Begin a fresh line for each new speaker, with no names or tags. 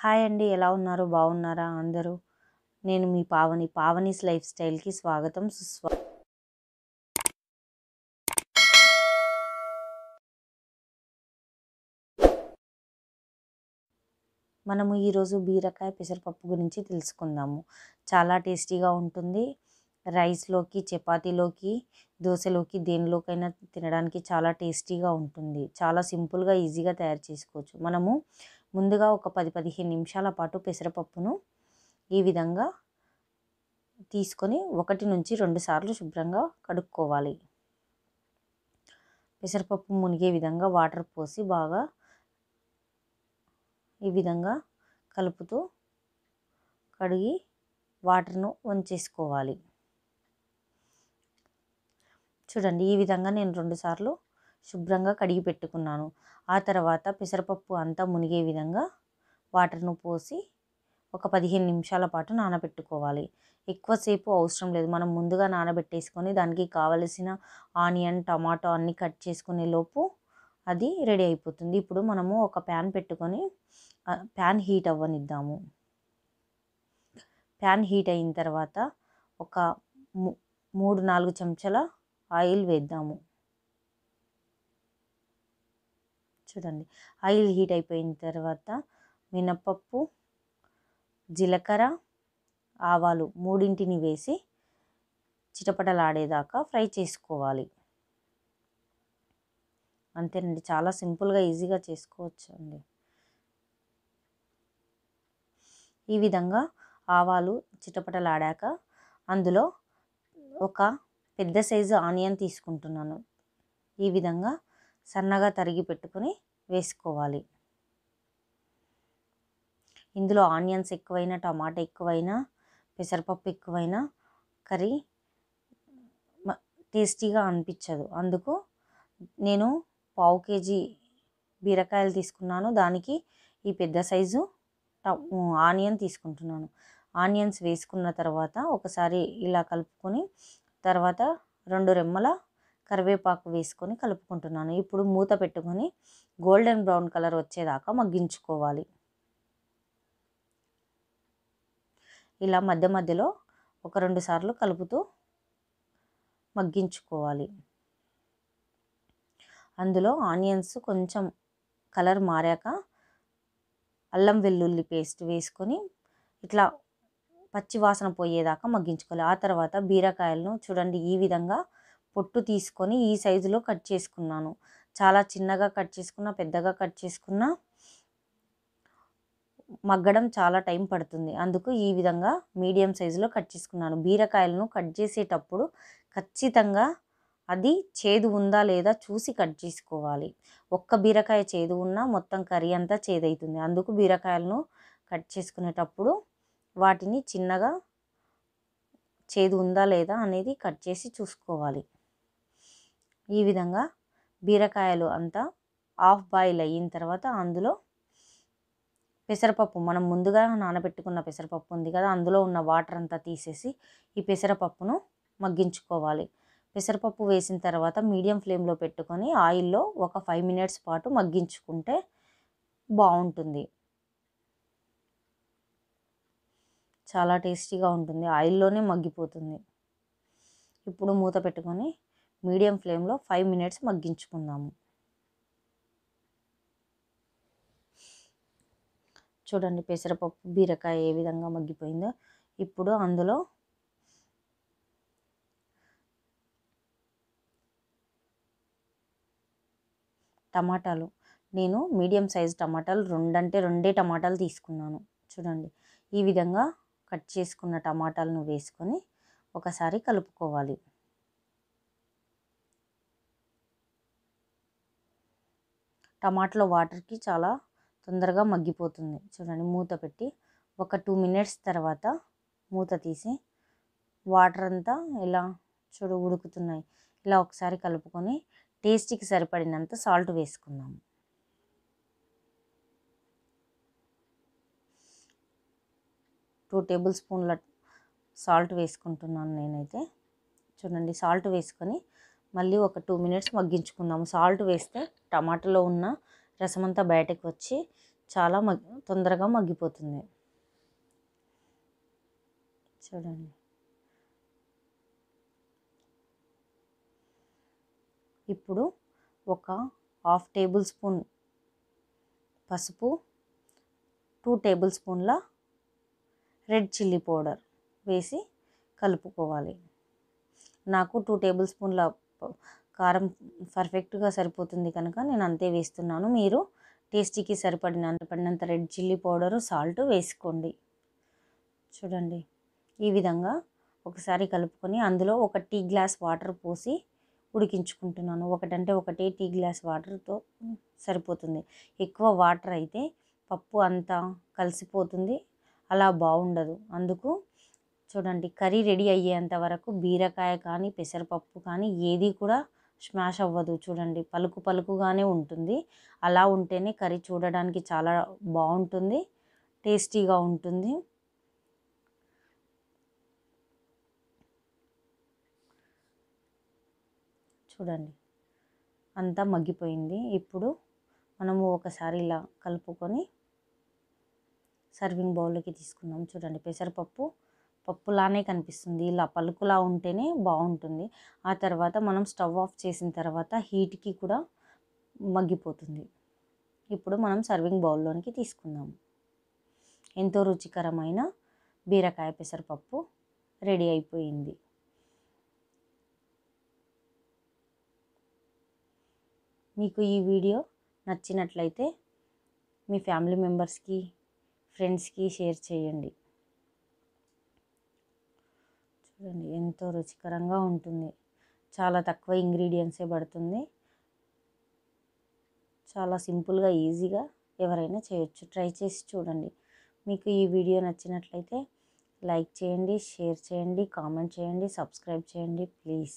hi అండి ఎలా ఉన్నారు బాగున్నారా అందరూ నేను మీ పావని పావనీస్ లైఫ్ స్టైల్కి స్వాగతం సుస్వా మనము ఈరోజు బీరకాయ పెసరపప్పు గురించి తెలుసుకుందాము చాలా టేస్టీగా ఉంటుంది రైస్లోకి చపాతీలోకి దోశలోకి దేనిలోకైనా తినడానికి చాలా టేస్టీగా ఉంటుంది చాలా సింపుల్గా ఈజీగా తయారు చేసుకోవచ్చు మనము ముందుగా ఒక పది పదిహేను నిమిషాల పాటు పెసరపప్పును ఈ విధంగా తీసుకొని ఒకటి నుంచి రెండు సార్లు శుభ్రంగా కడుక్కోవాలి పెసరపప్పు మునిగే విధంగా వాటర్ పోసి బాగా ఈ విధంగా కలుపుతూ కడిగి వాటర్ను వంచేసుకోవాలి చూడండి ఈ విధంగా నేను రెండుసార్లు శుభ్రంగా కడిగి పెట్టుకున్నాను ఆ తర్వాత పెసరపప్పు అంతా మునిగే విధంగా వాటర్ను పోసి ఒక పదిహేను నిమిషాల పాటు నానబెట్టుకోవాలి ఎక్కువసేపు అవసరం లేదు మనం ముందుగా నానబెట్టేసుకొని దానికి కావలసిన ఆనియన్ టమాటో అన్నీ కట్ చేసుకునే లోపు అది రెడీ అయిపోతుంది ఇప్పుడు మనము ఒక ప్యాన్ పెట్టుకొని ప్యాన్ హీట్ అవ్వనిద్దాము ప్యాన్ హీట్ అయిన తర్వాత ఒక మూడు నాలుగు చెంచాల ఆయిల్ వేద్దాము చూడండి ఆయిల్ హీట్ అయిపోయిన తర్వాత మినపప్పు జీలకర్ర ఆవాలు మూడింటిని వేసి చిటపటలాడేదాకా ఫ్రై చేసుకోవాలి అంతేనండి చాలా సింపుల్గా ఈజీగా చేసుకోవచ్చు అండి ఈ విధంగా ఆవాలు చిటపటలాడాక అందులో ఒక పెద్ద సైజు ఆనియన్ తీసుకుంటున్నాను ఈ విధంగా సన్నగా తరిగి పెట్టుకుని వేసుకోవాలి ఇందులో ఆనియన్స్ ఎక్కువైనా టమాటా ఎక్కువైనా పెసరపప్పు ఎక్కువైనా కర్రీ టేస్టీగా అనిపించదు అందుకు నేను పావు కేజీ బీరకాయలు తీసుకున్నాను దానికి ఈ పెద్ద సైజు ఆనియన్ తీసుకుంటున్నాను ఆనియన్స్ వేసుకున్న తర్వాత ఒకసారి ఇలా కలుపుకొని తర్వాత రెండు రెమ్మల కరివేపాకు వేసుకొని కలుపుకుంటున్నాను ఇప్పుడు మూత పెట్టుకొని గోల్డెన్ బ్రౌన్ కలర్ వచ్చేదాకా మగ్గించుకోవాలి ఇలా మధ్య మధ్యలో ఒక రెండు సార్లు కలుపుతూ మగ్గించుకోవాలి అందులో ఆనియన్స్ కొంచెం కలర్ మారాక అల్లం వెల్లుల్లి పేస్ట్ వేసుకొని ఇట్లా పచ్చి వాసన పోయేదాకా మగ్గించుకోవాలి ఆ తర్వాత బీరకాయలను చూడండి ఈ విధంగా పొట్టు తీసుకొని ఈ సైజులో కట్ చేసుకున్నాను చాలా చిన్నగా కట్ చేసుకున్న పెద్దగా కట్ చేసుకున్న మగ్గడం చాలా టైం పడుతుంది అందుకు ఈ విధంగా మీడియం సైజులో కట్ చేసుకున్నాను బీరకాయలను కట్ చేసేటప్పుడు ఖచ్చితంగా అది చేదు ఉందా లేదా చూసి కట్ చేసుకోవాలి ఒక్క బీరకాయ చేదు ఉన్నా మొత్తం కర్రీ అంతా చేదవుతుంది అందుకు బీరకాయలను కట్ చేసుకునేటప్పుడు వాటిని చిన్నగా చేదు ఉందా లేదా అనేది కట్ చేసి చూసుకోవాలి ఈ విధంగా బీరకాయలు అంతా ఆఫ్ బాయిల్ అయిన తర్వాత అందులో పెసరపప్పు మనం ముందుగా నానబెట్టుకున్న పెసరపప్పు ఉంది కదా అందులో ఉన్న వాటర్ అంతా తీసేసి ఈ పెసరపప్పును మగ్గించుకోవాలి పెసరపప్పు వేసిన తర్వాత మీడియం ఫ్లేమ్లో పెట్టుకొని ఆయిల్లో ఒక ఫైవ్ మినిట్స్ పాటు మగ్గించుకుంటే బాగుంటుంది చాలా టేస్టీగా ఉంటుంది ఆయిల్లోనే మగ్గిపోతుంది ఇప్పుడు మూత పెట్టుకొని మీడియం ఫ్లేమ్లో ఫైవ్ మినిట్స్ మగ్గించుకుందాము చూడండి పెసరపప్పు బీరకాయ ఏ విధంగా మగ్గిపోయిందో ఇప్పుడు అందులో టమాటాలు నేను మీడియం సైజ్ టమాటాలు రెండంటే రెండే టమాటాలు తీసుకున్నాను చూడండి ఈ విధంగా కట్ చేసుకున్న టమాటాలను వేసుకొని ఒకసారి కలుపుకోవాలి టమాటాలో వాటర్కి చాలా తొందరగా మగ్గిపోతుంది చూడండి మూత పెట్టి ఒక టూ మినిట్స్ తర్వాత మూత తీసి వాటర్ అంతా ఇలా చూడు ఉడుకుతున్నాయి ఇలా ఒకసారి కలుపుకొని టేస్ట్కి సరిపడినంత సాల్ట్ వేసుకుందాము టూ టేబుల్ స్పూన్ల సాల్ట్ వేసుకుంటున్నాను నేనైతే చూడండి సాల్ట్ వేసుకొని మళ్ళీ ఒక టూ మినిట్స్ మగ్గించుకుందాము సాల్ట్ వేస్తే టమాటాలో ఉన్న రసం అంతా బయటకు వచ్చి చాలా మగ్ తొందరగా మగ్గిపోతుంది చూడండి ఇప్పుడు ఒక హాఫ్ టేబుల్ స్పూన్ పసుపు టూ టేబుల్ స్పూన్ల రెడ్ చిల్లీ పౌడర్ వేసి కలుపుకోవాలి నాకు టూ టేబుల్ స్పూన్ల కారం పర్ఫెక్ట్గా సరిపోతుంది కనుక నేను అంతే వేస్తున్నాను మీరు టేస్టీకి సరిపడినంత పడినంత రెడ్ చిల్లీ పౌడరు సాల్ట్ వేసుకోండి చూడండి ఈ విధంగా ఒకసారి కలుపుకొని అందులో ఒక టీ గ్లాస్ వాటర్ పోసి ఉడికించుకుంటున్నాను ఒకటంటే ఒకటే టీ గ్లాస్ వాటర్తో సరిపోతుంది ఎక్కువ వాటర్ అయితే పప్పు అంతా కలిసిపోతుంది అలా బాగుండదు అందుకు చూడండి కర్రీ రెడీ అయ్యేంత వరకు బీరకాయ కానీ పెసరపప్పు కానీ ఏది కూడా స్మాష్ అవ్వదు చూడండి పలుకు పలుకుగానే ఉంటుంది అలా ఉంటేనే కర్రీ చూడడానికి చాలా బాగుంటుంది టేస్టీగా ఉంటుంది చూడండి అంతా మగ్గిపోయింది ఇప్పుడు మనము ఒకసారి ఇలా కలుపుకొని సర్వింగ్ బౌల్లోకి తీసుకుందాం చూడండి పెసరపప్పు పప్పులానే కనిపిస్తుంది ఇలా పలుకులా ఉంటేనే బాగుంటుంది ఆ తర్వాత మనం స్టవ్ ఆఫ్ చేసిన తర్వాత హీట్కి కూడా మగ్గిపోతుంది ఇప్పుడు మనం సర్వింగ్ బౌల్లోనికి తీసుకుందాం ఎంతో రుచికరమైన బీరకాయ పెసరపప్పు రెడీ అయిపోయింది మీకు ఈ వీడియో నచ్చినట్లయితే మీ ఫ్యామిలీ మెంబర్స్కి ఫ్రెండ్స్కి షేర్ చేయండి చూడండి ఎంతో రుచికరంగా ఉంటుంది చాలా తక్కువ ఇంగ్రీడియంట్సే పడుతుంది చాలా సింపుల్గా ఈజీగా ఎవరైనా చేయొచ్చు ట్రై చేసి చూడండి మీకు ఈ వీడియో నచ్చినట్లయితే లైక్ చేయండి షేర్ చేయండి కామెంట్ చేయండి సబ్స్క్రైబ్ చేయండి ప్లీజ్